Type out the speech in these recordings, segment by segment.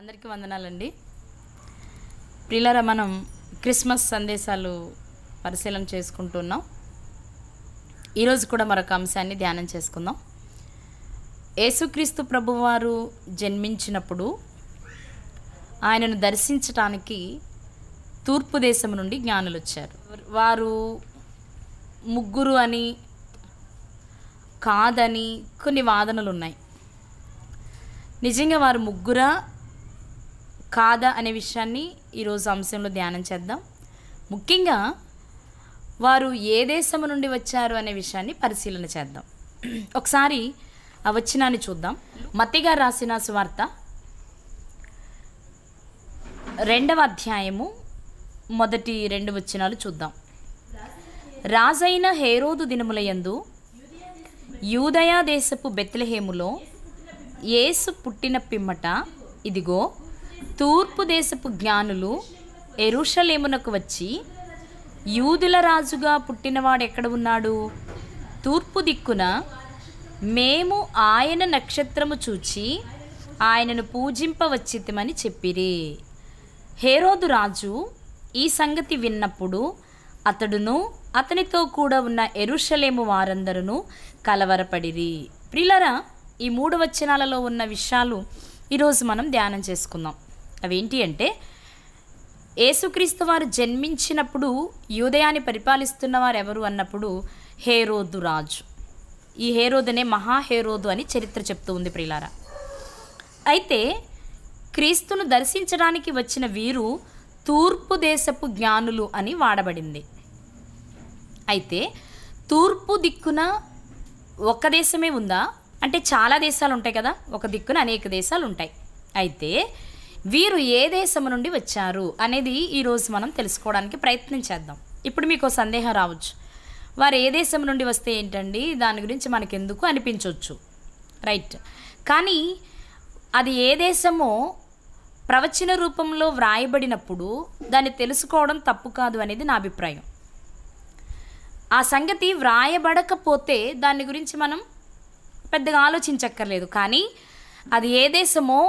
అందరికీ వందనాలండి పిల్లల మనం క్రిస్మస్ సందేశాలు పరిశీలన చేసుకుంటున్నాం ఈరోజు కూడా మరొక అంశాన్ని ధ్యానం చేసుకుందాం యేసుక్రీస్తు ప్రభువారు జన్మించినప్పుడు ఆయనను దర్శించటానికి తూర్పు దేశం నుండి జ్ఞానులు వచ్చారు వారు ముగ్గురు అని కాదని కొన్ని వాదనలు ఉన్నాయి నిజంగా వారు ముగ్గురా కాదా అనే విషయాన్ని ఈరోజు అంశంలో ధ్యానం చేద్దాం ముఖ్యంగా వారు ఏ దేశం నుండి వచ్చారు అనే విషయాన్ని పరిశీలన చేద్దాం ఒకసారి ఆ వచ్చినాన్ని చూద్దాం మతిగా రాసిన సువార్త రెండవ అధ్యాయము మొదటి రెండు వచ్చినాలు చూద్దాం రాజైన హేరోదు దినములయందు యూదయా దేశపు బెత్లహేములో ఏసు పుట్టిన పిమ్మట ఇదిగో తూర్పు దేశపు జ్ఞానులు ఎరుషలేమునకు వచ్చి యూదుల రాజుగా పుట్టినవాడు ఎక్కడ ఉన్నాడు తూర్పు దిక్కున మేము ఆయన నక్షత్రము చూచి ఆయనను పూజింపవచ్చితమని చెప్పిరి హేరోదు రాజు ఈ సంగతి విన్నప్పుడు అతడును అతనితో కూడా ఉన్న ఎరుషలేము వారందరూ కలవరపడిరి ప్రిలరా ఈ మూడు వచనాలలో ఉన్న విషయాలు ఈరోజు మనం ధ్యానం చేసుకుందాం అవేంటి అంటే ఏసుక్రీస్తు వారు జన్మించినప్పుడు యూదయాన్ని పరిపాలిస్తున్న వారు ఎవరు అన్నప్పుడు హేరోదు రాజు ఈ హేరోదునే మహాహేరోదు అని చరిత్ర చెప్తూ ఉంది ప్రిలార అయితే క్రీస్తును దర్శించడానికి వచ్చిన వీరు తూర్పు దేశపు జ్ఞానులు అని వాడబడింది అయితే తూర్పు దిక్కున ఒక దేశమే ఉందా అంటే చాలా దేశాలు ఉంటాయి కదా ఒక దిక్కున అనేక దేశాలు ఉంటాయి అయితే వీరు ఏ దేశం నుండి వచ్చారు అనేది ఈరోజు మనం తెలుసుకోవడానికి ప్రయత్నం చేద్దాం ఇప్పుడు మీకు సందేహం రావచ్చు వారు ఏ దేశం నుండి వస్తే ఏంటండి దాని గురించి మనకెందుకు అనిపించవచ్చు రైట్ కానీ అది ఏ దేశమో ప్రవచన రూపంలో వ్రాయబడినప్పుడు దాన్ని తెలుసుకోవడం తప్పు కాదు అనేది నా అభిప్రాయం ఆ సంగతి వ్రాయబడకపోతే దాని గురించి మనం పెద్దగా ఆలోచించక్కర్లేదు కానీ అది ఏ దేశమో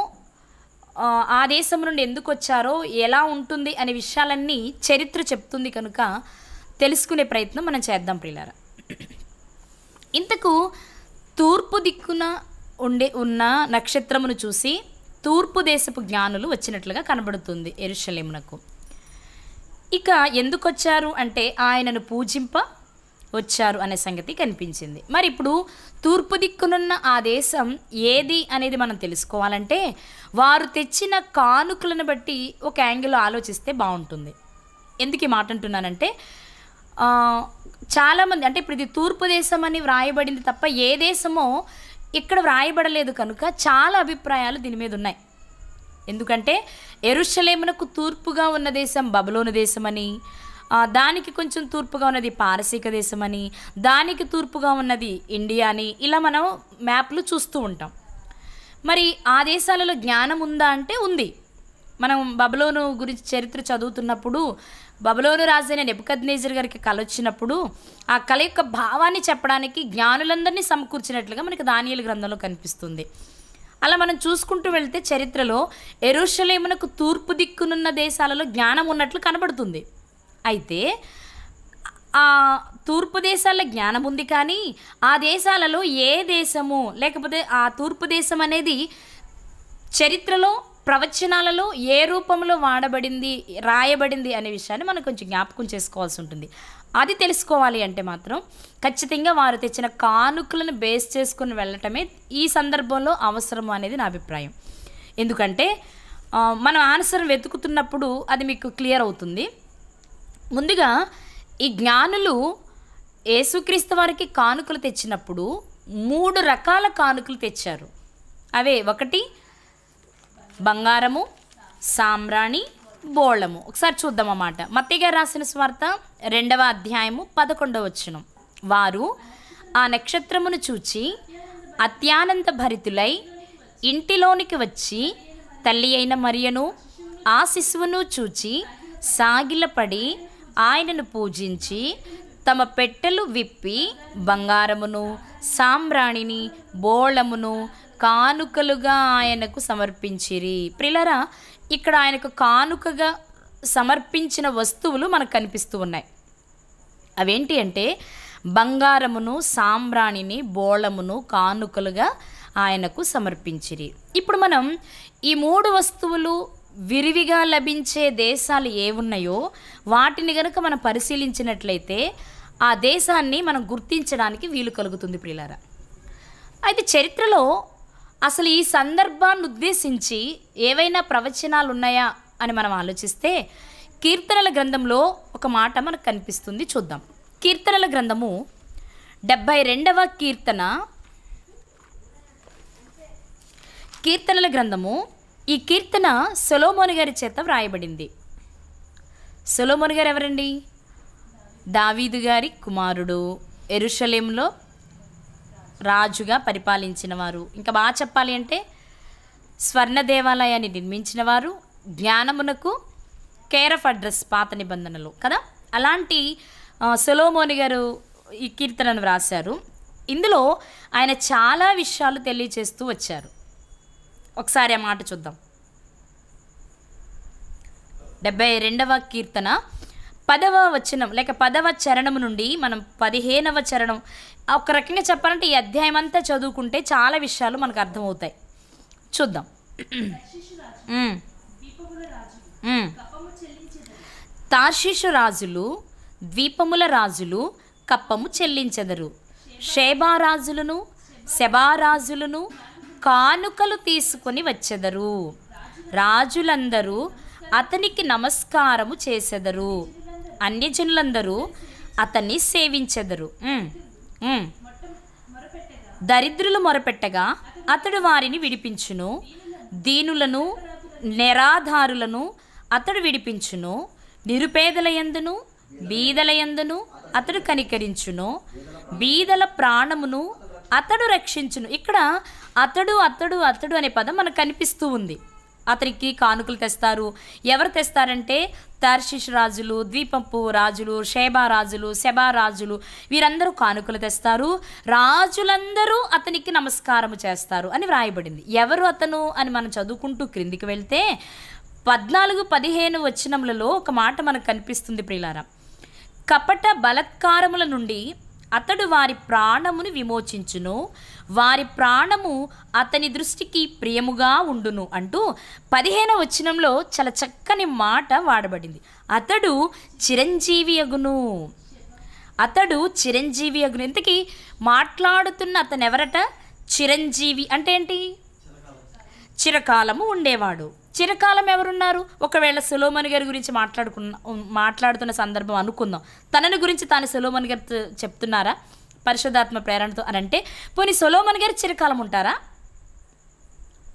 ఆ దేశం నుండి ఎందుకు వచ్చారో ఎలా ఉంటుంది అనే విషయాలన్నీ చరిత్ర చెప్తుంది కనుక తెలుసుకునే ప్రయత్నం మనం చేద్దాం ప్రియులారా ఇంతకు తూర్పు దిక్కున ఉండే ఉన్న నక్షత్రమును చూసి తూర్పు దేశపు జ్ఞానులు వచ్చినట్లుగా కనబడుతుంది ఎరుషలేమునకు ఇక ఎందుకొచ్చారు అంటే ఆయనను పూజింప వచ్చారు అనే సంగతి కనిపించింది మరి ఇప్పుడు తూర్పు దిక్కునున్న ఆ దేశం ఏది అనేది మనం తెలుసుకోవాలంటే వారు తెచ్చిన కానుకలను బట్టి ఒక యాంగిల్ ఆలోచిస్తే బాగుంటుంది ఎందుకు ఈ మాట అంటున్నానంటే చాలామంది అంటే ఇప్పుడు ఇది తూర్పు దేశం అని వ్రాయబడింది తప్ప ఏ దేశమో ఇక్కడ వ్రాయబడలేదు కనుక చాలా అభిప్రాయాలు దీని మీద ఉన్నాయి ఎందుకంటే ఎరుషలేమునకు తూర్పుగా ఉన్న దేశం బబులోను దేశమని దానికి కొంచెం తూర్పుగా ఉన్నది పారసీక దేశం అని దానికి తూర్పుగా ఉన్నది ఇండియా అని ఇలా మనం మ్యాప్లు చూస్తూ ఉంటాం మరి ఆ దేశాలలో జ్ఞానం ఉందా అంటే ఉంది మనం బబులోను గురించి చరిత్ర చదువుతున్నప్పుడు బబులోను రాజైన నేజర్ గారికి కళ వచ్చినప్పుడు ఆ కళ యొక్క భావాన్ని చెప్పడానికి జ్ఞానులందరినీ సమకూర్చినట్లుగా మనకి దానియలు గ్రంథంలో కనిపిస్తుంది అలా మనం చూసుకుంటూ వెళ్తే చరిత్రలో ఎరుషలేమునకు తూర్పు దిక్కునున్న దేశాలలో జ్ఞానం ఉన్నట్లు కనబడుతుంది అయితే ఆ తూర్పు దేశాల జ్ఞానం ఉంది కానీ ఆ దేశాలలో ఏ దేశము లేకపోతే ఆ తూర్పు దేశం అనేది చరిత్రలో ప్రవచనాలలో ఏ రూపంలో వాడబడింది రాయబడింది అనే విషయాన్ని మనం కొంచెం జ్ఞాపకం చేసుకోవాల్సి ఉంటుంది అది తెలుసుకోవాలి అంటే మాత్రం ఖచ్చితంగా వారు తెచ్చిన కానుకలను బేస్ చేసుకుని వెళ్ళటమే ఈ సందర్భంలో అవసరము అనేది నా అభిప్రాయం ఎందుకంటే మనం ఆన్సర్ వెతుకుతున్నప్పుడు అది మీకు క్లియర్ అవుతుంది ముందుగా ఈ జ్ఞానులు యేసుక్రీస్తు వారికి కానుకలు తెచ్చినప్పుడు మూడు రకాల కానుకలు తెచ్చారు అవే ఒకటి బంగారము సామ్రాణి బోళము ఒకసారి చూద్దాం అన్నమాట మత్తిగా రాసిన స్వార్థ రెండవ అధ్యాయము పదకొండవ వచనం వారు ఆ నక్షత్రమును చూచి అత్యానంద భరితులై ఇంటిలోనికి వచ్చి తల్లి అయిన మరియను ఆ శిశువును చూచి సాగిలపడి ఆయనను పూజించి తమ పెట్టెలు విప్పి బంగారమును సాంబ్రాణిని బోళమును కానుకలుగా ఆయనకు సమర్పించిరి ప్రిలరా ఇక్కడ ఆయనకు కానుకగా సమర్పించిన వస్తువులు మనకు కనిపిస్తూ ఉన్నాయి అవేంటి అంటే బంగారమును సాంబ్రాణిని బోళమును కానుకలుగా ఆయనకు సమర్పించిరి ఇప్పుడు మనం ఈ మూడు వస్తువులు విరివిగా లభించే దేశాలు ఏవున్నాయో వాటిని గనుక మనం పరిశీలించినట్లయితే ఆ దేశాన్ని మనం గుర్తించడానికి వీలు కలుగుతుంది ప్రియులార అయితే చరిత్రలో అసలు ఈ సందర్భాన్ని ఉద్దేశించి ఏవైనా ప్రవచనాలు ఉన్నాయా అని మనం ఆలోచిస్తే కీర్తనల గ్రంథంలో ఒక మాట మనకు కనిపిస్తుంది చూద్దాం కీర్తనల గ్రంథము డెబ్భై రెండవ కీర్తన కీర్తనల గ్రంథము ఈ కీర్తన సొలోమోని గారి చేత వ్రాయబడింది సొలోమోని గారు ఎవరండి దావీదు గారి కుమారుడు ఎరుషలేంలో రాజుగా పరిపాలించిన వారు ఇంకా బాగా చెప్పాలి అంటే స్వర్ణ దేవాలయాన్ని నిర్మించిన వారు జ్ఞానమునకు కేర్ ఆఫ్ అడ్రస్ పాత నిబంధనలు కదా అలాంటి సొలోమోని గారు ఈ కీర్తనను వ్రాశారు ఇందులో ఆయన చాలా విషయాలు తెలియచేస్తూ వచ్చారు ఒకసారి ఆ మాట చూద్దాం డెబ్బై రెండవ కీర్తన పదవ వచనం లేక పదవ చరణం నుండి మనం పదిహేనవ చరణం ఒక రకంగా చెప్పాలంటే ఈ అధ్యాయం అంతా చదువుకుంటే చాలా విషయాలు మనకు అర్థమవుతాయి చూద్దాం తార్షిషు రాజులు ద్వీపముల రాజులు కప్పము చెల్లించెదరు షేబారాజులను శబారాజులను కానుకలు తీసుకొని వచ్చెదరు రాజులందరూ అతనికి నమస్కారము చేసెదరు అన్యజనులందరూ అతన్ని సేవించెదరు దరిద్రులు మొరపెట్టగా అతడు వారిని విడిపించును దీనులను నిరాధారులను అతడు విడిపించును నిరుపేదలయందును బీదలయందును అతడు కనికరించును బీదల ప్రాణమును అతడు రక్షించును ఇక్కడ అతడు అతడు అతడు అనే పదం మనకు కనిపిస్తూ ఉంది అతనికి కానుకలు తెస్తారు ఎవరు తెస్తారంటే తర్షిష్ రాజులు ద్వీపంపు రాజులు షేబా రాజులు శబా రాజులు వీరందరూ కానుకలు తెస్తారు రాజులందరూ అతనికి నమస్కారం చేస్తారు అని వ్రాయబడింది ఎవరు అతను అని మనం చదువుకుంటూ క్రిందికి వెళ్తే పద్నాలుగు పదిహేను వచనములలో ఒక మాట మనకు కనిపిస్తుంది ప్రియులారా కపట బలత్కారముల నుండి అతడు వారి ప్రాణమును విమోచించును వారి ప్రాణము అతని దృష్టికి ప్రియముగా ఉండును అంటూ పదిహేన వచనంలో చాలా చక్కని మాట వాడబడింది అతడు చిరంజీవి అగును అతడు చిరంజీవి అగును ఇంతకీ మాట్లాడుతున్న అతను ఎవరట చిరంజీవి అంటే ఏంటి చిరకాలము ఉండేవాడు చిరకాలం ఎవరున్నారు ఒకవేళ సులోమన్ గారి గురించి మాట్లాడుకున్న మాట్లాడుతున్న సందర్భం అనుకుందాం తనని గురించి తాను సులోమన్ గారితో చెప్తున్నారా పరిశుధాత్మ ప్రేరణతో అని అంటే పోనీ సొలోమన్ గారు చిరకాలం ఉంటారా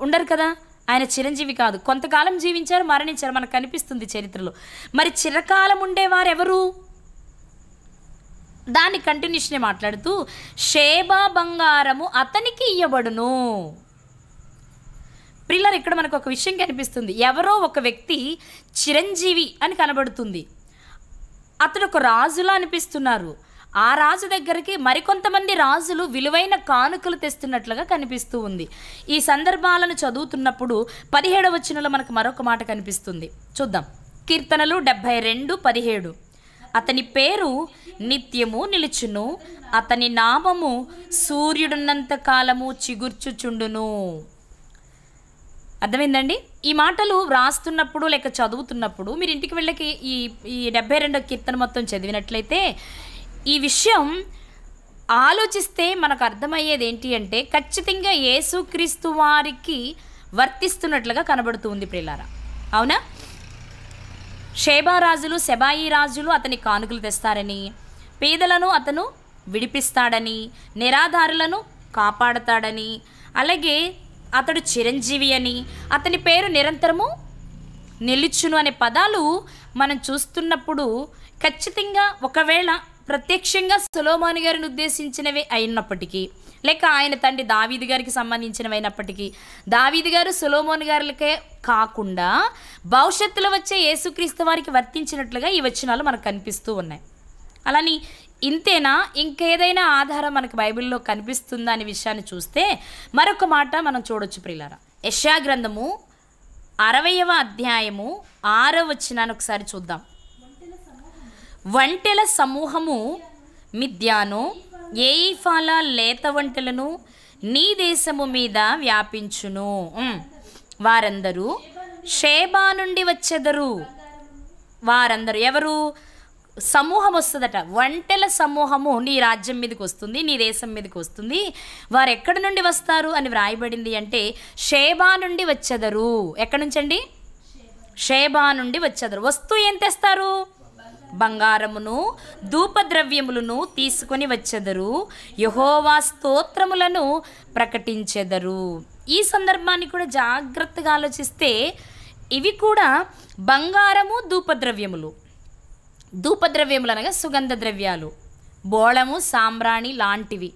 ఉండరు కదా ఆయన చిరంజీవి కాదు కొంతకాలం జీవించారు మరణించారు మనకు కనిపిస్తుంది చరిత్రలో మరి చిరకాలం ఉండేవారు ఎవరు దాన్ని కంటిన్యూషనే మాట్లాడుతూ షేబా బంగారము అతనికి ఇయ్యబడును ప్రిల్లర్ ఇక్కడ మనకు ఒక విషయం కనిపిస్తుంది ఎవరో ఒక వ్యక్తి చిరంజీవి అని కనబడుతుంది అతడు ఒక రాజులా అనిపిస్తున్నారు ఆ రాజు దగ్గరికి మరికొంతమంది రాజులు విలువైన కానుకలు తెస్తున్నట్లుగా కనిపిస్తూ ఉంది ఈ సందర్భాలను చదువుతున్నప్పుడు పదిహేడు వచ్చినలో మనకు మరొక మాట కనిపిస్తుంది చూద్దాం కీర్తనలు డెబ్భై రెండు పదిహేడు అతని పేరు నిత్యము నిలుచును అతని నామము సూర్యుడున్నంత కాలము చిగుర్చుచుండును అర్థమైందండి ఈ మాటలు వ్రాస్తున్నప్పుడు లేక చదువుతున్నప్పుడు మీరు ఇంటికి వెళ్ళకి ఈ ఈ డెబ్బై రెండో కీర్తన మొత్తం చదివినట్లయితే ఈ విషయం ఆలోచిస్తే మనకు అర్థమయ్యేది ఏంటి అంటే ఖచ్చితంగా యేసుక్రీస్తు వారికి వర్తిస్తున్నట్లుగా కనబడుతుంది ప్రిలారా అవునా షేబారాజులు సెబాయి రాజులు అతని కానుకలు తెస్తారని పేదలను అతను విడిపిస్తాడని నిరాధారులను కాపాడతాడని అలాగే అతడు చిరంజీవి అని అతని పేరు నిరంతరము నిలుచును అనే పదాలు మనం చూస్తున్నప్పుడు ఖచ్చితంగా ఒకవేళ ప్రత్యక్షంగా సులోమాను గారిని ఉద్దేశించినవే అయినప్పటికీ లేక ఆయన తండ్రి దావీది గారికి సంబంధించినవైనప్పటికీ దావీది గారు సులోమోన్ గారికే కాకుండా భవిష్యత్తులో వచ్చే యేసుక్రీస్తు వారికి వర్తించినట్లుగా ఈ వచనాలు మనకు కనిపిస్తూ ఉన్నాయి అలాని ఇంతేనా ఇంకేదైనా ఆధారం మనకు బైబిల్లో కనిపిస్తుందా అనే విషయాన్ని చూస్తే మరొక మాట మనం చూడొచ్చు ప్రియులారా యశా గ్రంథము అరవయవ అధ్యాయము ఆరో వచ్చినాన్ని ఒకసారి చూద్దాం వంటెల సమూహము మిథ్యాను ఏయిఫాల లేత వంటలను నీ దేశము మీద వ్యాపించును వారందరూ షేబా నుండి వచ్చెదరు వారందరూ ఎవరు సమూహం వస్తుందట వంటల సమూహము నీ రాజ్యం మీదకి వస్తుంది నీ దేశం మీదకి వస్తుంది వారు ఎక్కడి నుండి వస్తారు అని వ్రాయబడింది అంటే షేబా నుండి వచ్చెదరు ఎక్కడి నుంచండి షేబా నుండి వచ్చెదరు వస్తూ ఏం తెస్తారు బంగారమును ధూపద్రవ్యములను తీసుకొని వచ్చెదరు యహోవా స్తోత్రములను ప్రకటించెదరు ఈ సందర్భాన్ని కూడా జాగ్రత్తగా ఆలోచిస్తే ఇవి కూడా బంగారము ధూపద్రవ్యములు ధూపద్రవ్యములు అనగా సుగంధ ద్రవ్యాలు బోళము సాంబ్రాణి లాంటివి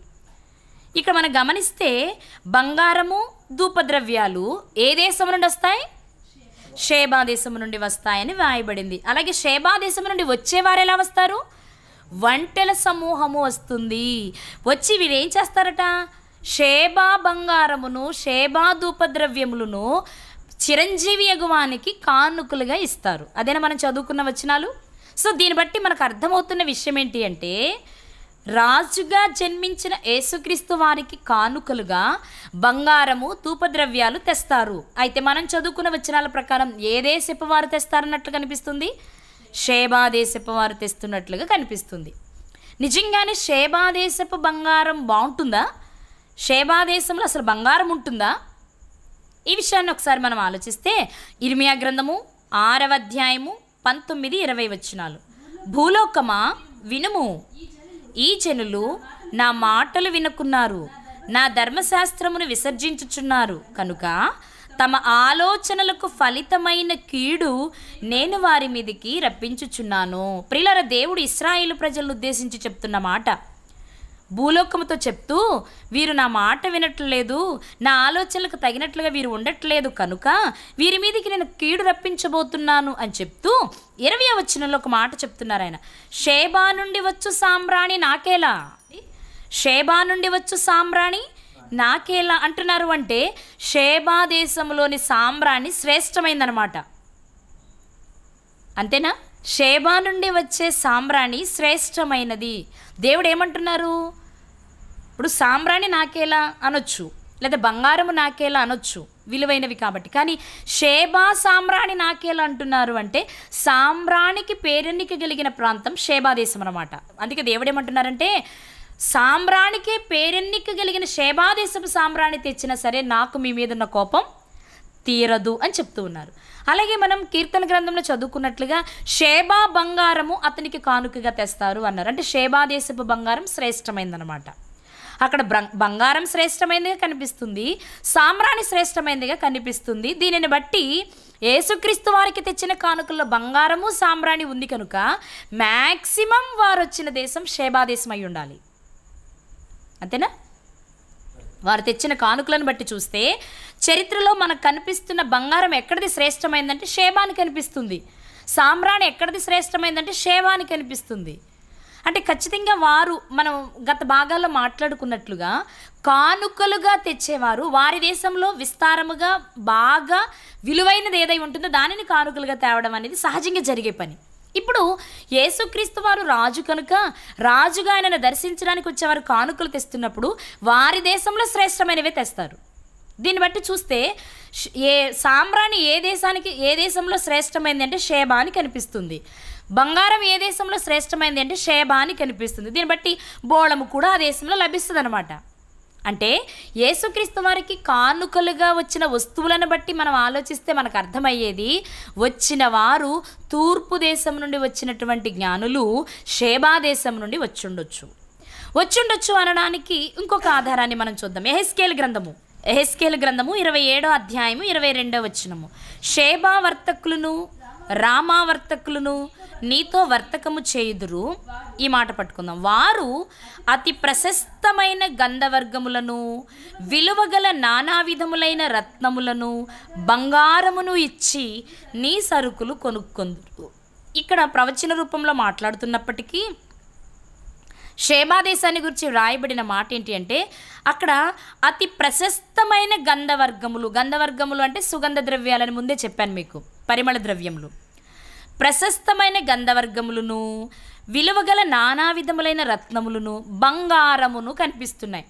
ఇక్కడ మనం గమనిస్తే బంగారము ధూపద్రవ్యాలు ఏ దేశం నుండి వస్తాయి షేబా దేశం నుండి వస్తాయని వ్రాయబడింది అలాగే షేబా దేశం నుండి వచ్చేవారు ఎలా వస్తారు వంటల సమూహము వస్తుంది వచ్చి వీరు ఏం చేస్తారట షేబా బంగారమును షేబా ధూపద్రవ్యములను చిరంజీవి యగువానికి కానుకలుగా ఇస్తారు అదేనా మనం చదువుకున్న వచనాలు సో దీన్ని బట్టి మనకు అర్థమవుతున్న విషయం ఏంటి అంటే రాజుగా జన్మించిన యేసుక్రీస్తు వారికి కానుకలుగా బంగారము తూపద్రవ్యాలు తెస్తారు అయితే మనం చదువుకున్న వచనాల ప్రకారం ఏదే సెప్పవారు తెస్తారన్నట్లు కనిపిస్తుంది షేబా దేశపు తెస్తున్నట్లుగా కనిపిస్తుంది నిజంగానే షేబాదేశపు దేశపు బంగారం బాగుంటుందా షేబాదేశంలో అసలు బంగారం ఉంటుందా ఈ విషయాన్ని ఒకసారి మనం ఆలోచిస్తే ఇర్మియా గ్రంథము ఆరవ అధ్యాయము పంతొమ్మిది ఇరవై వచనాలు భూలోకమా వినుము ఈ జనులు నా మాటలు వినుకున్నారు నా ధర్మశాస్త్రమును విసర్జించుచున్నారు కనుక తమ ఆలోచనలకు ఫలితమైన కీడు నేను వారి మీదికి రప్పించుచున్నాను ప్రిలర దేవుడు ఇస్రాయిల్ ప్రజలను ఉద్దేశించి చెప్తున్న మాట భూలోకముతో చెప్తూ వీరు నా మాట వినట్లేదు నా ఆలోచనలకు తగినట్లుగా వీరు ఉండట్లేదు కనుక వీరి మీదకి నేను కీడు రప్పించబోతున్నాను అని చెప్తూ ఇరవై వచ్చినలో ఒక మాట చెప్తున్నారు ఆయన షేబా నుండి వచ్చు సామ్రాణి నాకేలా షేబా నుండి వచ్చు సామ్రాణి నాకేలా అంటున్నారు అంటే షేబా దేశంలోని సామ్రాణి శ్రేష్టమైందనమాట అంతేనా షేబా నుండి వచ్చే సామ్రాణి శ్రేష్టమైనది దేవుడు ఏమంటున్నారు ఇప్పుడు సాంబ్రాణి నాకేలా అనొచ్చు లేదా బంగారము నాకేలా అనొచ్చు విలువైనవి కాబట్టి కానీ షేబా సామ్రాణి నాకేలా అంటున్నారు అంటే సామ్రాణికి పేరెన్నిక కలిగిన ప్రాంతం షేబా దేశం అనమాట అందుకే దేవుడేమంటున్నారంటే సామ్రాణికే పేరెన్నిక కలిగిన షేబా దేశపు సామ్రాణి తెచ్చినా సరే నాకు మీ మీద ఉన్న కోపం తీరదు అని చెప్తూ ఉన్నారు అలాగే మనం కీర్తన గ్రంథంలో చదువుకున్నట్లుగా షేబా బంగారము అతనికి కానుకగా తెస్తారు అన్నారు అంటే షేబా దేశపు బంగారం శ్రేష్టమైందనమాట అక్కడ బంగారం శ్రేష్టమైనదిగా కనిపిస్తుంది సామ్రాణి శ్రేష్టమైనదిగా కనిపిస్తుంది దీనిని బట్టి ఏసుక్రీస్తు వారికి తెచ్చిన కానుకల్లో బంగారము సామ్రాణి ఉంది కనుక మ్యాక్సిమం వారు వచ్చిన దేశం దేశం అయి ఉండాలి అంతేనా వారు తెచ్చిన కానుకలను బట్టి చూస్తే చరిత్రలో మనకు కనిపిస్తున్న బంగారం ఎక్కడిది శ్రేష్టమైందంటే షేబాని కనిపిస్తుంది సామ్రాణి ఎక్కడిది శ్రేష్టమైందంటే షేవాని కనిపిస్తుంది అంటే ఖచ్చితంగా వారు మనం గత భాగాల్లో మాట్లాడుకున్నట్లుగా కానుకలుగా తెచ్చేవారు వారి దేశంలో విస్తారముగా బాగా విలువైనది ఏదై ఉంటుందో దానిని కానుకలుగా తేవడం అనేది సహజంగా జరిగే పని ఇప్పుడు యేసుక్రీస్తు వారు రాజు కనుక రాజుగా ఆయనను దర్శించడానికి వచ్చేవారు కానుకలు తెస్తున్నప్పుడు వారి దేశంలో శ్రేష్టమైనవే తెస్తారు దీన్ని బట్టి చూస్తే ఏ సామ్రాణి ఏ దేశానికి ఏ దేశంలో శ్రేష్టమైంది అంటే షేబా అని కనిపిస్తుంది బంగారం ఏ దేశంలో శ్రేష్టమైంది అంటే షేబా అని కనిపిస్తుంది దీన్ని బట్టి బోళము కూడా ఆ దేశంలో లభిస్తుంది అనమాట అంటే యేసుక్రీస్తు వారికి కానుకలుగా వచ్చిన వస్తువులను బట్టి మనం ఆలోచిస్తే మనకు అర్థమయ్యేది వచ్చిన వారు తూర్పు దేశం నుండి వచ్చినటువంటి జ్ఞానులు షేబా దేశం నుండి వచ్చుండొచ్చు వచ్చిండొచ్చు అనడానికి ఇంకొక ఆధారాన్ని మనం చూద్దాం ఎహెస్కేల్ గ్రంథము ఎహెస్కేల్ గ్రంథము ఇరవై ఏడో అధ్యాయము ఇరవై రెండో వచ్చినము షేబా వర్తకులను రామావర్తకులను నీతో వర్తకము చేయుదురు ఈ మాట పట్టుకుందాం వారు అతి ప్రశస్తమైన గంధవర్గములను విలువగల నానా విధములైన రత్నములను బంగారమును ఇచ్చి నీ సరుకులు కొనుక్కొందురు ఇక్కడ ప్రవచన రూపంలో మాట్లాడుతున్నప్పటికీ దేశాన్ని గురించి వ్రాయబడిన మాట ఏంటి అంటే అక్కడ అతి ప్రశస్తమైన గంధవర్గములు గంధవర్గములు అంటే సుగంధ ద్రవ్యాలని ముందే చెప్పాను మీకు పరిమళ ద్రవ్యములు ప్రశస్తమైన గంధవర్గములను విలువగల నానా విధములైన రత్నములను బంగారమును కనిపిస్తున్నాయి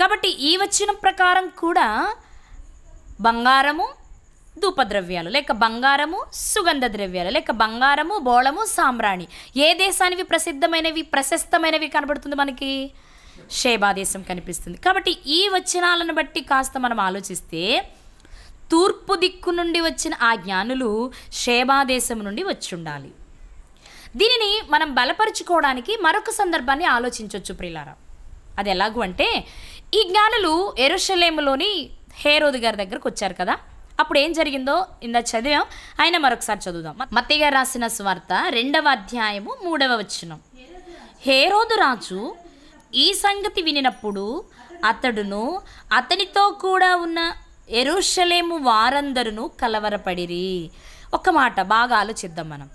కాబట్టి ఈ వచ్చిన ప్రకారం కూడా బంగారము ధూపద్రవ్యాలు లేక బంగారము సుగంధ ద్రవ్యాలు లేక బంగారము బోళము సామ్రాణి ఏ దేశానివి ప్రసిద్ధమైనవి ప్రశస్తమైనవి కనబడుతుంది మనకి షేబాదేశం కనిపిస్తుంది కాబట్టి ఈ వచనాలను బట్టి కాస్త మనం ఆలోచిస్తే తూర్పు దిక్కు నుండి వచ్చిన ఆ జ్ఞానులు శేబాదేశం నుండి వచ్చుండాలి దీనిని మనం బలపరుచుకోవడానికి మరొక సందర్భాన్ని ఆలోచించవచ్చు ప్రిలారా అది ఎలాగూ అంటే ఈ జ్ఞానులు ఎరుషలేములోని హేరోదు గారి దగ్గరకు వచ్చారు కదా అప్పుడు ఏం జరిగిందో ఇందా చదివాం ఆయన మరొకసారి చదువుదాం మత్తిగా రాసిన స్వార్త రెండవ అధ్యాయము మూడవ వచ్చినం హేరోదు రాజు ఈ సంగతి వినినప్పుడు అతడును అతనితో కూడా ఉన్న ఎరుషలేము వారందరును కలవరపడిరి ఒక మాట బాగా ఆలోచిద్దాం మనం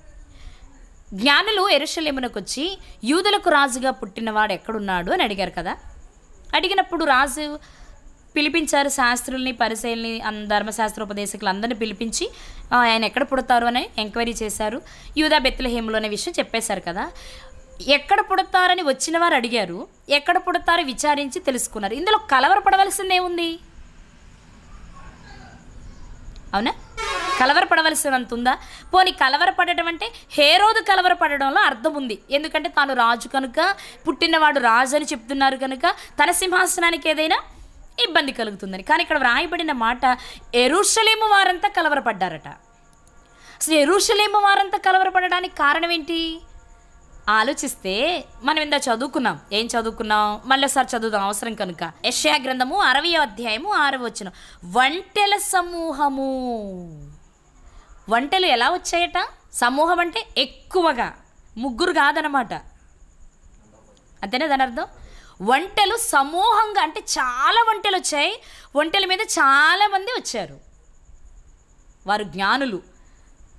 జ్ఞానులు ఎరుషలేమునకు వచ్చి యూదులకు రాజుగా పుట్టినవాడు ఎక్కడున్నాడు అని అడిగారు కదా అడిగినప్పుడు రాజు పిలిపించారు శాస్త్రుల్ని పరిశీలిని ధర్మశాస్త్ర ఉపదేశకులు అందరిని పిలిపించి ఆయన ఎక్కడ పుడతారు అని ఎంక్వైరీ చేశారు యూదా బెత్లహేములు అనే విషయం చెప్పేశారు కదా ఎక్కడ పుడతారని వచ్చిన వారు అడిగారు ఎక్కడ పుడతారో విచారించి తెలుసుకున్నారు ఇందులో కలవరపడవలసిందేముంది అవునా కలవరపడవలసినంత ఉందా పోనీ కలవరపడటం అంటే హేరోదు కలవరపడడంలో అర్థం ఉంది ఎందుకంటే తాను రాజు కనుక పుట్టినవాడు రాజు అని చెప్తున్నారు కనుక తన సింహాసనానికి ఏదైనా ఇబ్బంది కలుగుతుందని కానీ ఇక్కడ వ్రాయబడిన మాట ఎరుషలేము వారంతా కలవరపడ్డారట అసలు ఎరుషలేము వారంతా కలవరపడడానికి కారణం ఏంటి ఆలోచిస్తే మనం ఇందా చదువుకున్నాం ఏం చదువుకున్నాం మళ్ళీ ఒకసారి చదువుదాం అవసరం కనుక యష్యా గ్రంథము అరవయో అధ్యాయము ఆరవ వచ్చిన వంటెల సమూహము వంటలు ఎలా వచ్చాయట సమూహం అంటే ఎక్కువగా ముగ్గురు కాదనమాట అంతేనా దాని అర్థం వంటలు సమూహంగా అంటే చాలా వంటలు వచ్చాయి వంటల మీద చాలామంది వచ్చారు వారు జ్ఞానులు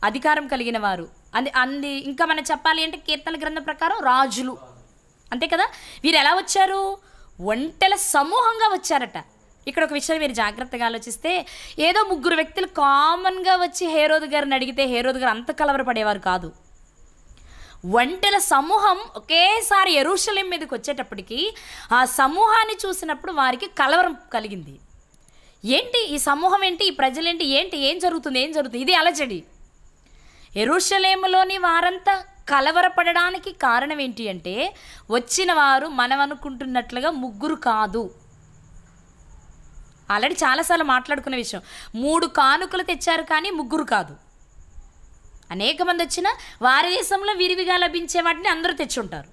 అధికారం కలిగిన వారు అది అంది ఇంకా మనం చెప్పాలి అంటే కీర్తన గ్రంథం ప్రకారం రాజులు అంతే కదా వీరు ఎలా వచ్చారు ఒంటెల సమూహంగా వచ్చారట ఇక్కడ ఒక విషయం మీరు జాగ్రత్తగా ఆలోచిస్తే ఏదో ముగ్గురు వ్యక్తులు కామన్గా వచ్చి హేరోద్ గారిని అడిగితే హేరోద్ గారు అంత కలవరపడేవారు కాదు ఒంటెల సమూహం ఒకేసారి ఎరుషలేం మీదకి వచ్చేటప్పటికి ఆ సమూహాన్ని చూసినప్పుడు వారికి కలవరం కలిగింది ఏంటి ఈ సమూహం ఏంటి ఈ ప్రజలేంటి ఏంటి ఏం జరుగుతుంది ఏం జరుగుతుంది ఇది అలజడి ఎరుషలేములోని వారంతా కలవరపడడానికి కారణం ఏంటి అంటే వచ్చిన వారు మనం అనుకుంటున్నట్లుగా ముగ్గురు కాదు ఆల్రెడీ చాలాసార్లు మాట్లాడుకునే విషయం మూడు కానుకలు తెచ్చారు కానీ ముగ్గురు కాదు అనేక మంది వచ్చిన వారి దేశంలో విరివిగా లభించే వాటిని అందరూ తెచ్చుంటారు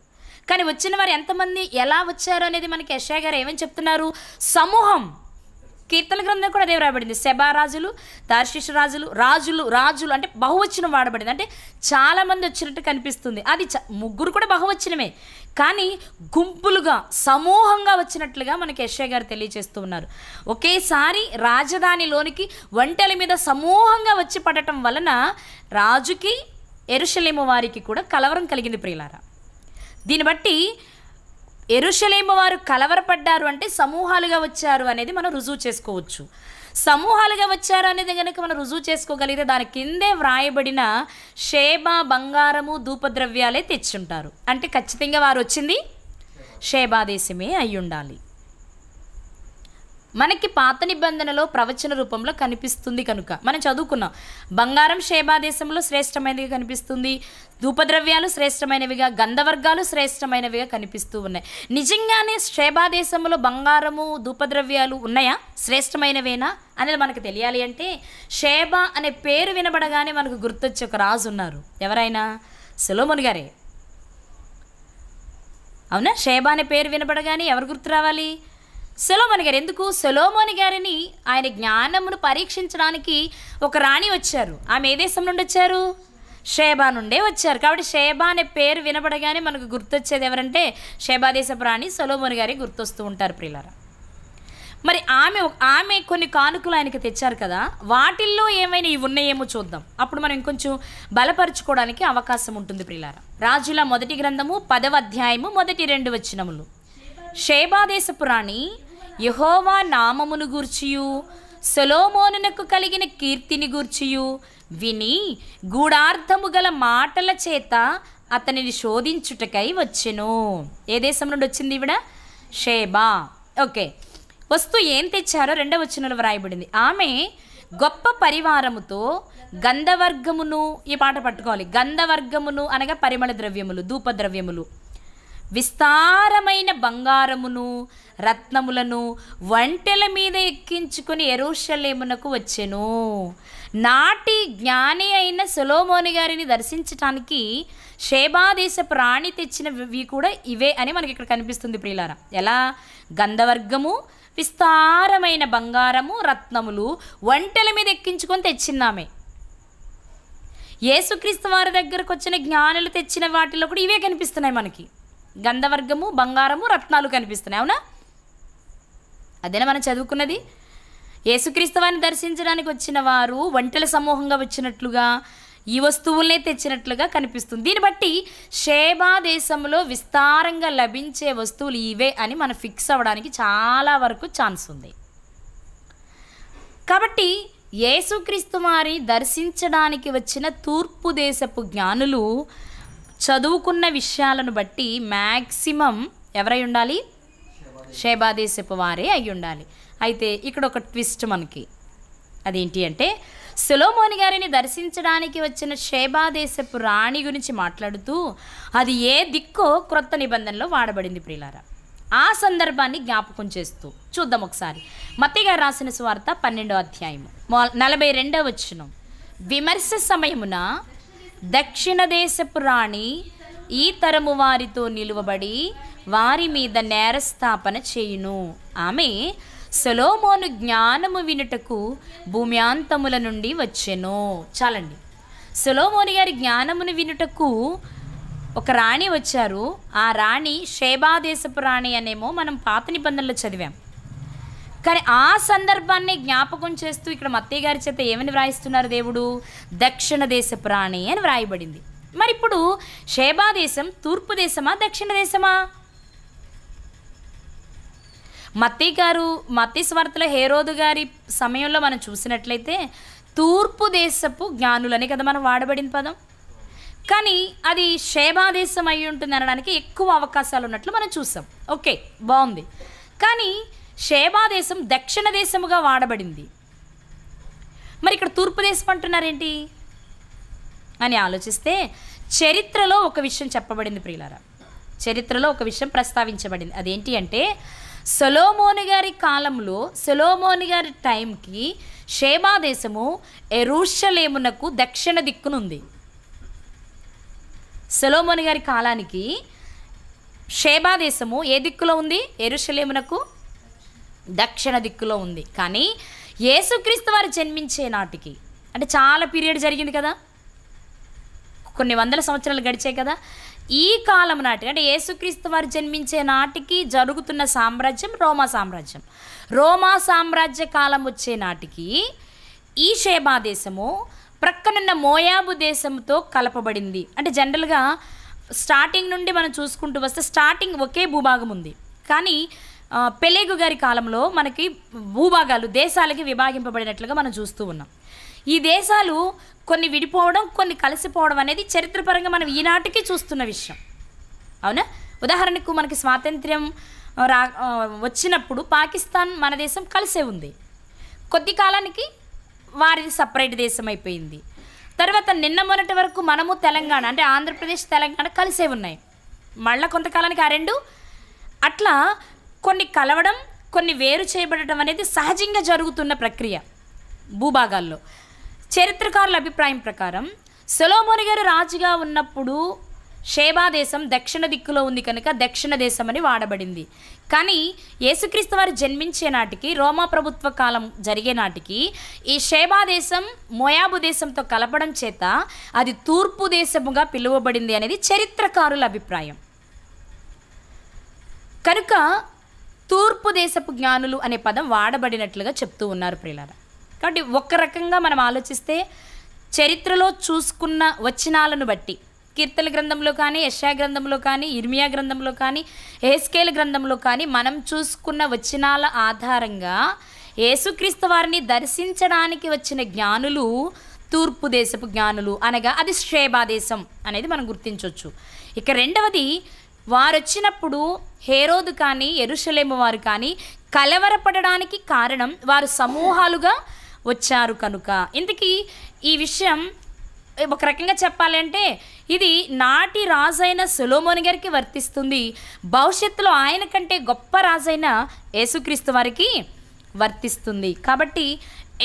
కానీ వచ్చిన వారు ఎంతమంది ఎలా వచ్చారు అనేది మనకి యశా గారు ఏమని చెప్తున్నారు సమూహం కీర్తన గ్రంథం కూడా అదే రాయబడింది రాజులు దార్శిష రాజులు రాజులు రాజులు అంటే బహువచనం వాడబడింది అంటే చాలామంది వచ్చినట్టు కనిపిస్తుంది అది ముగ్గురు కూడా బహువచనమే కానీ గుంపులుగా సమూహంగా వచ్చినట్లుగా మనకి యశ్వ గారు తెలియజేస్తూ ఉన్నారు ఒకేసారి రాజధానిలోనికి వంటల మీద సమూహంగా వచ్చి పడటం వలన రాజుకి ఎరుశలేము వారికి కూడా కలవరం కలిగింది ప్రియులారా దీన్ని బట్టి ఎరుషలేము వారు కలవరపడ్డారు అంటే సమూహాలుగా వచ్చారు అనేది మనం రుజువు చేసుకోవచ్చు సమూహాలుగా వచ్చారు అనేది కనుక మనం రుజువు చేసుకోగలిగితే దాని కిందే వ్రాయబడిన షేబ బంగారము ధూపద్రవ్యాలే తెచ్చుంటారు అంటే ఖచ్చితంగా వారు వచ్చింది షేబాదేశమే అయ్యుండాలి మనకి పాత నిబంధనలో ప్రవచన రూపంలో కనిపిస్తుంది కనుక మనం చదువుకున్నాం బంగారం దేశంలో శ్రేష్టమైనది కనిపిస్తుంది ధూపద్రవ్యాలు శ్రేష్టమైనవిగా గంధవర్గాలు శ్రేష్టమైనవిగా కనిపిస్తూ ఉన్నాయి నిజంగానే దేశంలో బంగారము ధూపద్రవ్యాలు ఉన్నాయా శ్రేష్టమైనవేనా అనేది మనకు తెలియాలి అంటే షేబా అనే పేరు వినబడగానే మనకు గుర్తొచ్చే ఒక రాజు ఉన్నారు ఎవరైనా సులోముని గారే అవునా షేబా అనే పేరు వినబడగానే ఎవరు గుర్తు రావాలి సొలోమోని గారు ఎందుకు సొలోమోని గారిని ఆయన జ్ఞానమును పరీక్షించడానికి ఒక రాణి వచ్చారు ఆమె ఏ దేశం నుండి వచ్చారు షేబా నుండే వచ్చారు కాబట్టి షేబా అనే పేరు వినపడగానే మనకు గుర్తొచ్చేది ఎవరంటే షేబా దేశపు రాణి సొలోమోని గారి గుర్తొస్తూ ఉంటారు ప్రియులారా మరి ఆమె ఆమె కొన్ని కానుకలు ఆయనకి తెచ్చారు కదా వాటిల్లో ఏమైనా ఇవి ఉన్నాయేమో చూద్దాం అప్పుడు మనం ఇంకొంచెం బలపరుచుకోవడానికి అవకాశం ఉంటుంది ప్రిలారా రాజుల మొదటి గ్రంథము పదవ అధ్యాయము మొదటి రెండు వచ్చినములు షేబాదేశపు యహోవా నామమును గూర్చియు సొలోమోనునకు కలిగిన కీర్తిని గూర్చియు విని గూఢార్థము గల మాటల చేత అతనిని శోధించుటకై వచ్చెను ఏ దేశం నుండి వచ్చింది ఇవిడ షేబా ఓకే వస్తు ఏం తెచ్చారో రెండవ వచ్చినలో వ్రాయబడింది ఆమె గొప్ప పరివారముతో గంధవర్గమును ఈ పాట పట్టుకోవాలి గంధవర్గమును అనగా పరిమళ ద్రవ్యములు ధూపద్రవ్యములు విస్తారమైన బంగారమును రత్నములను వంటెల మీద ఎక్కించుకుని ఎరుషలేమునకు వచ్చెను నాటి జ్ఞాని అయిన సులోమోని గారిని దర్శించటానికి శేబాదేశ ప్రాణి తెచ్చినవి కూడా ఇవే అని మనకి ఇక్కడ కనిపిస్తుంది ప్రియులారా ఎలా గంధవర్గము విస్తారమైన బంగారము రత్నములు వంటల మీద ఎక్కించుకొని తెచ్చిందామే యేసుక్రీస్తు వారి దగ్గరకు వచ్చిన జ్ఞానులు తెచ్చిన వాటిలో కూడా ఇవే కనిపిస్తున్నాయి మనకి గంధవర్గము బంగారము రత్నాలు కనిపిస్తున్నాయి అవునా అదేనా మనం చదువుకున్నది యేసుక్రీస్తవాన్ని దర్శించడానికి వచ్చిన వారు వంటల సమూహంగా వచ్చినట్లుగా ఈ వస్తువులనే తెచ్చినట్లుగా కనిపిస్తుంది దీన్ని బట్టి షేబా దేశంలో విస్తారంగా లభించే వస్తువులు ఇవే అని మనం ఫిక్స్ అవ్వడానికి చాలా వరకు ఛాన్స్ ఉంది కాబట్టి యేసుక్రీస్తు వారి దర్శించడానికి వచ్చిన తూర్పు దేశపు జ్ఞానులు చదువుకున్న విషయాలను బట్టి మ్యాక్సిమం ఎవరై ఉండాలి శేబాదేశపు వారే అయి ఉండాలి అయితే ఇక్కడ ఒక ట్విస్ట్ మనకి అదేంటి అంటే సులోమోని గారిని దర్శించడానికి వచ్చిన శేబాదేశపు రాణి గురించి మాట్లాడుతూ అది ఏ దిక్కో క్రొత్త నిబంధనలో వాడబడింది ప్రియులారా ఆ సందర్భాన్ని జ్ఞాపకం చేస్తూ చూద్దాం ఒకసారి మత్తిగా రాసిన స్వార్థ పన్నెండో అధ్యాయము నలభై రెండవ వచ్చినం విమర్శ సమయమున దక్షిణ దేశపు రాణి ఈ తరము వారితో నిలువబడి వారి మీద నేరస్థాపన చేయును ఆమె సొలోమోను జ్ఞానము వినుటకు భూమ్యాంతముల నుండి వచ్చెను చాలండి సొలోమోని గారి జ్ఞానమును వినుటకు ఒక రాణి వచ్చారు ఆ రాణి దేశపు రాణి అనేమో మనం పాత నిబంధనలు చదివాం కానీ ఆ సందర్భాన్ని జ్ఞాపకం చేస్తూ ఇక్కడ మత్తయ్య గారి చేత ఏమని వ్రాయిస్తున్నారు దేవుడు దక్షిణ దేశ ప్రాణి అని వ్రాయబడింది మరి ఇప్పుడు షేబా దేశం తూర్పు దేశమా దక్షిణ దేశమా మత్తి గారు మత్తి స్వార్థలో హేరోదు గారి సమయంలో మనం చూసినట్లయితే తూర్పు దేశపు జ్ఞానులనే కదా మనం వాడబడిన పదం కానీ అది దేశం అయి ఉంటుంది అనడానికి ఎక్కువ అవకాశాలు ఉన్నట్లు మనం చూసాం ఓకే బాగుంది కానీ దేశం దక్షిణ దేశముగా వాడబడింది మరి ఇక్కడ తూర్పు దేశం అంటున్నారేంటి అని ఆలోచిస్తే చరిత్రలో ఒక విషయం చెప్పబడింది ప్రియులారా చరిత్రలో ఒక విషయం ప్రస్తావించబడింది అదేంటి అంటే సొలోమోని గారి కాలంలో సొలోమోని గారి టైంకి షేబా దేశము ఎరూషలేమునకు దక్షిణ దిక్కునుంది సొలోమోని గారి కాలానికి షేబా దేశము ఏ దిక్కులో ఉంది ఎరుషలేమునకు దక్షిణ దిక్కులో ఉంది కానీ యేసుక్రీస్తు వారు జన్మించే నాటికి అంటే చాలా పీరియడ్ జరిగింది కదా కొన్ని వందల సంవత్సరాలు గడిచాయి కదా ఈ కాలం నాటికి అంటే యేసుక్రీస్తు వారు జన్మించే నాటికి జరుగుతున్న సామ్రాజ్యం రోమా సామ్రాజ్యం రోమా సామ్రాజ్య కాలం వచ్చే నాటికి ఈ షేబా దేశము ప్రక్కనున్న మోయాబు దేశంతో కలపబడింది అంటే జనరల్గా స్టార్టింగ్ నుండి మనం చూసుకుంటూ వస్తే స్టార్టింగ్ ఒకే భూభాగం ఉంది కానీ పెలేగు గారి కాలంలో మనకి భూభాగాలు దేశాలకి విభాగింపబడినట్లుగా మనం చూస్తూ ఉన్నాం ఈ దేశాలు కొన్ని విడిపోవడం కొన్ని కలిసిపోవడం అనేది చరిత్రపరంగా మనం ఈనాటికి చూస్తున్న విషయం అవునా ఉదాహరణకు మనకి స్వాతంత్ర్యం రా వచ్చినప్పుడు పాకిస్తాన్ మన దేశం కలిసే ఉంది కొద్ది కాలానికి వారిది సపరేట్ దేశం అయిపోయింది తర్వాత నిన్న మొన్నటి వరకు మనము తెలంగాణ అంటే ఆంధ్రప్రదేశ్ తెలంగాణ కలిసే ఉన్నాయి మళ్ళీ కొంతకాలానికి ఆ రెండు అట్లా కొన్ని కలవడం కొన్ని వేరు చేయబడటం అనేది సహజంగా జరుగుతున్న ప్రక్రియ భూభాగాల్లో చరిత్రకారుల అభిప్రాయం ప్రకారం సొలోమోని గారు రాజుగా ఉన్నప్పుడు షేబా దేశం దక్షిణ దిక్కులో ఉంది కనుక దక్షిణ దేశం అని వాడబడింది కానీ యేసుక్రీస్తు వారు జన్మించే నాటికి రోమా ప్రభుత్వ కాలం జరిగే నాటికి ఈ షేబా దేశం మొయాబు దేశంతో కలపడం చేత అది తూర్పు దేశముగా పిలువబడింది అనేది చరిత్రకారుల అభిప్రాయం కనుక తూర్పు దేశపు జ్ఞానులు అనే పదం వాడబడినట్లుగా చెప్తూ ఉన్నారు ప్రియులారా కాబట్టి ఒక రకంగా మనం ఆలోచిస్తే చరిత్రలో చూసుకున్న వచనాలను బట్టి కీర్తన గ్రంథంలో కానీ యశా గ్రంథంలో కానీ ఇర్మియా గ్రంథంలో కానీ ఏస్కేల్ గ్రంథంలో కానీ మనం చూసుకున్న వచనాల ఆధారంగా యేసుక్రీస్తు వారిని దర్శించడానికి వచ్చిన జ్ఞానులు తూర్పు దేశపు జ్ఞానులు అనగా అది శ్రేబాదేశం అనేది మనం గుర్తించవచ్చు ఇక రెండవది వారు వచ్చినప్పుడు హేరోదు కానీ ఎరుషలేము వారు కానీ కలవరపడడానికి కారణం వారు సమూహాలుగా వచ్చారు కనుక ఇంతకీ ఈ విషయం ఒక రకంగా చెప్పాలంటే ఇది నాటి రాజైన సులోమోని గారికి వర్తిస్తుంది భవిష్యత్తులో ఆయన కంటే గొప్ప రాజైన యేసుక్రీస్తు వారికి వర్తిస్తుంది కాబట్టి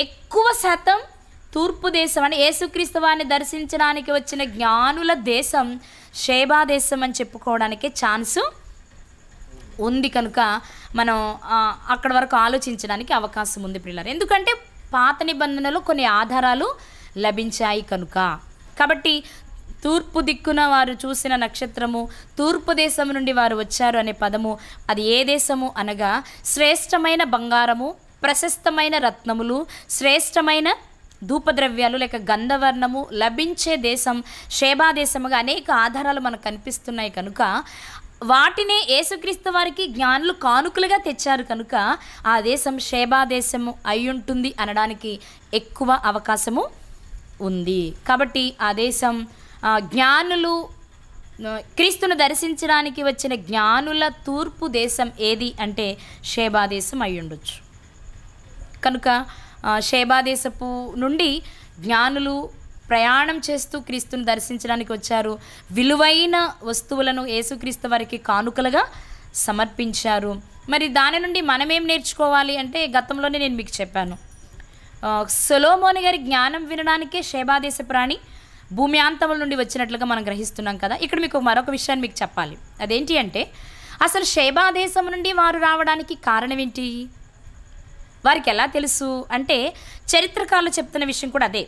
ఎక్కువ శాతం తూర్పు దేశం అని వారిని దర్శించడానికి వచ్చిన జ్ఞానుల దేశం షేబా దేశం అని చెప్పుకోవడానికి ఛాన్సు ఉంది కనుక మనం అక్కడ వరకు ఆలోచించడానికి అవకాశం ఉంది పిల్లలు ఎందుకంటే పాత నిబంధనలు కొన్ని ఆధారాలు లభించాయి కనుక కాబట్టి తూర్పు దిక్కున వారు చూసిన నక్షత్రము తూర్పు దేశం నుండి వారు వచ్చారు అనే పదము అది ఏ దేశము అనగా శ్రేష్టమైన బంగారము ప్రశస్తమైన రత్నములు శ్రేష్టమైన ధూపద్రవ్యాలు లేక గంధవర్ణము లభించే దేశం షేబా దేశముగా అనేక ఆధారాలు మనకు కనిపిస్తున్నాయి కనుక వాటినే యేసుక్రీస్తు వారికి జ్ఞానులు కానుకలుగా తెచ్చారు కనుక ఆ దేశం షేబా దేశము అయ్యుంటుంది అనడానికి ఎక్కువ అవకాశము ఉంది కాబట్టి ఆ దేశం జ్ఞానులు క్రీస్తును దర్శించడానికి వచ్చిన జ్ఞానుల తూర్పు దేశం ఏది అంటే షేబా దేశం అయ్యుండొచ్చు కనుక దేశపు నుండి జ్ఞానులు ప్రయాణం చేస్తూ క్రీస్తును దర్శించడానికి వచ్చారు విలువైన వస్తువులను యేసుక్రీస్తు వారికి కానుకలుగా సమర్పించారు మరి దాని నుండి మనమేం నేర్చుకోవాలి అంటే గతంలోనే నేను మీకు చెప్పాను సొలోమోని గారి జ్ఞానం వినడానికే శేబాదేశ ప్రాణి భూమి నుండి వచ్చినట్లుగా మనం గ్రహిస్తున్నాం కదా ఇక్కడ మీకు మరొక విషయాన్ని మీకు చెప్పాలి అదేంటి అంటే అసలు శేబాదేశం నుండి వారు రావడానికి కారణం ఏంటి వారికి ఎలా తెలుసు అంటే చరిత్రకారులు చెప్తున్న విషయం కూడా అదే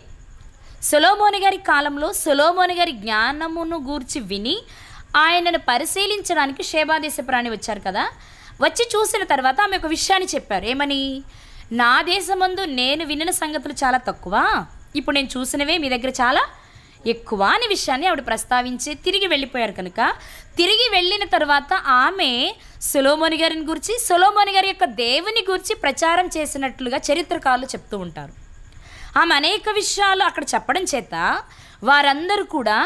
సులోమోని గారి కాలంలో సులోమోని గారి జ్ఞానమును గూర్చి విని ఆయనను పరిశీలించడానికి శేభాదేశపురాణి వచ్చారు కదా వచ్చి చూసిన తర్వాత ఆమె ఒక విషయాన్ని చెప్పారు ఏమని నా దేశమందు నేను వినిన సంగతులు చాలా తక్కువ ఇప్పుడు నేను చూసినవే మీ దగ్గర చాలా ఎక్కువ అనే విషయాన్ని ఆవిడ ప్రస్తావించి తిరిగి వెళ్ళిపోయారు కనుక తిరిగి వెళ్ళిన తర్వాత ఆమె సులోమోని గారిని గురించి సులోమోని గారి యొక్క దేవుని గురించి ప్రచారం చేసినట్లుగా చరిత్రకారులు చెప్తూ ఉంటారు ఆమె అనేక విషయాలు అక్కడ చెప్పడం చేత వారందరూ కూడా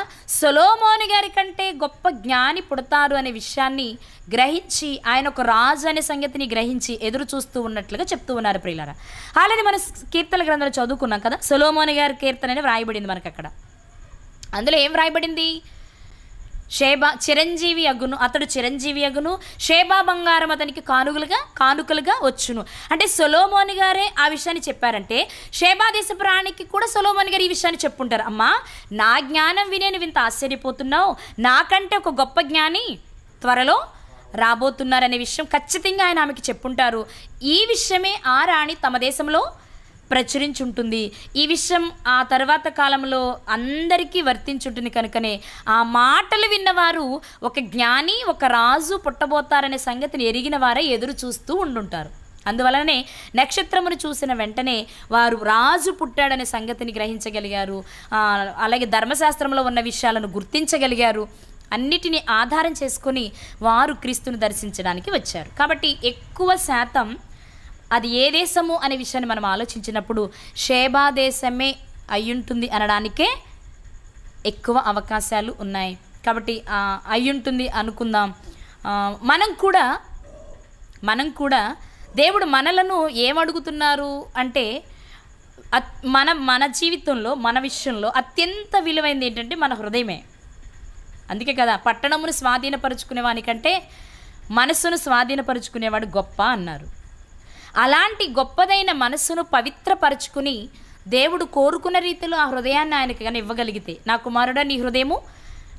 సొలోమోని గారి కంటే గొప్ప జ్ఞాని పుడతారు అనే విషయాన్ని గ్రహించి ఆయన ఒక రాజు అనే సంగతిని గ్రహించి ఎదురు చూస్తూ ఉన్నట్లుగా చెప్తూ ఉన్నారు ప్రియులారా అలానే మన కీర్తన గ్రంథాలు చదువుకున్నాం కదా సొలోమోని గారి కీర్తన అనేది వ్రాయబడింది మనకు అక్కడ అందులో ఏం రాయబడింది షేబా చిరంజీవి అగును అతడు చిరంజీవి అగును షేబా బంగారం అతనికి కానుకలుగా కానుకలుగా వచ్చును అంటే సొలోమోని గారే ఆ విషయాన్ని చెప్పారంటే షేబా దేశ ప్రాణికి కూడా సొలోమోని గారు ఈ విషయాన్ని చెప్పుంటారు అమ్మా నా జ్ఞానం వినే నువ్వు ఇంత ఆశ్చర్యపోతున్నావు నాకంటే ఒక గొప్ప జ్ఞాని త్వరలో రాబోతున్నారనే విషయం ఖచ్చితంగా ఆయన ఆమెకి చెప్పుంటారు ఈ విషయమే ఆ రాణి తమ దేశంలో ప్రచురించుంటుంది ఈ విషయం ఆ తర్వాత కాలంలో అందరికీ వర్తించుంటుంది కనుకనే ఆ మాటలు విన్నవారు ఒక జ్ఞాని ఒక రాజు పుట్టబోతారనే సంగతిని ఎరిగిన వారే ఎదురు చూస్తూ ఉండుంటారు అందువలనే నక్షత్రమును చూసిన వెంటనే వారు రాజు పుట్టాడనే సంగతిని గ్రహించగలిగారు అలాగే ధర్మశాస్త్రంలో ఉన్న విషయాలను గుర్తించగలిగారు అన్నిటిని ఆధారం చేసుకొని వారు క్రీస్తును దర్శించడానికి వచ్చారు కాబట్టి ఎక్కువ శాతం అది ఏ దేశము అనే విషయాన్ని మనం ఆలోచించినప్పుడు షేబా దేశమే అయ్యుంటుంది అనడానికే ఎక్కువ అవకాశాలు ఉన్నాయి కాబట్టి అయ్యుంటుంది అనుకుందాం మనం కూడా మనం కూడా దేవుడు మనలను ఏమడుగుతున్నారు అంటే మన మన జీవితంలో మన విషయంలో అత్యంత విలువైనది ఏంటంటే మన హృదయమే అందుకే కదా పట్టణమును వానికంటే మనసును స్వాధీనపరుచుకునేవాడు గొప్ప అన్నారు అలాంటి గొప్పదైన మనస్సును పవిత్రపరచుకుని దేవుడు కోరుకున్న రీతిలో ఆ హృదయాన్ని ఆయనకి కానీ ఇవ్వగలిగితే నా కుమారుడ నీ హృదయము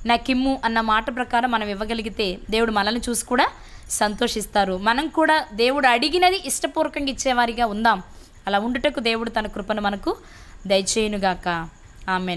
నా కిమ్ము అన్న మాట ప్రకారం మనం ఇవ్వగలిగితే దేవుడు మనల్ని చూసి కూడా సంతోషిస్తారు మనం కూడా దేవుడు అడిగినది ఇష్టపూర్వకంగా ఇచ్చేవారిగా ఉందాం అలా ఉండుటకు దేవుడు తన కృపను మనకు దయచేయునుగాక ఆమె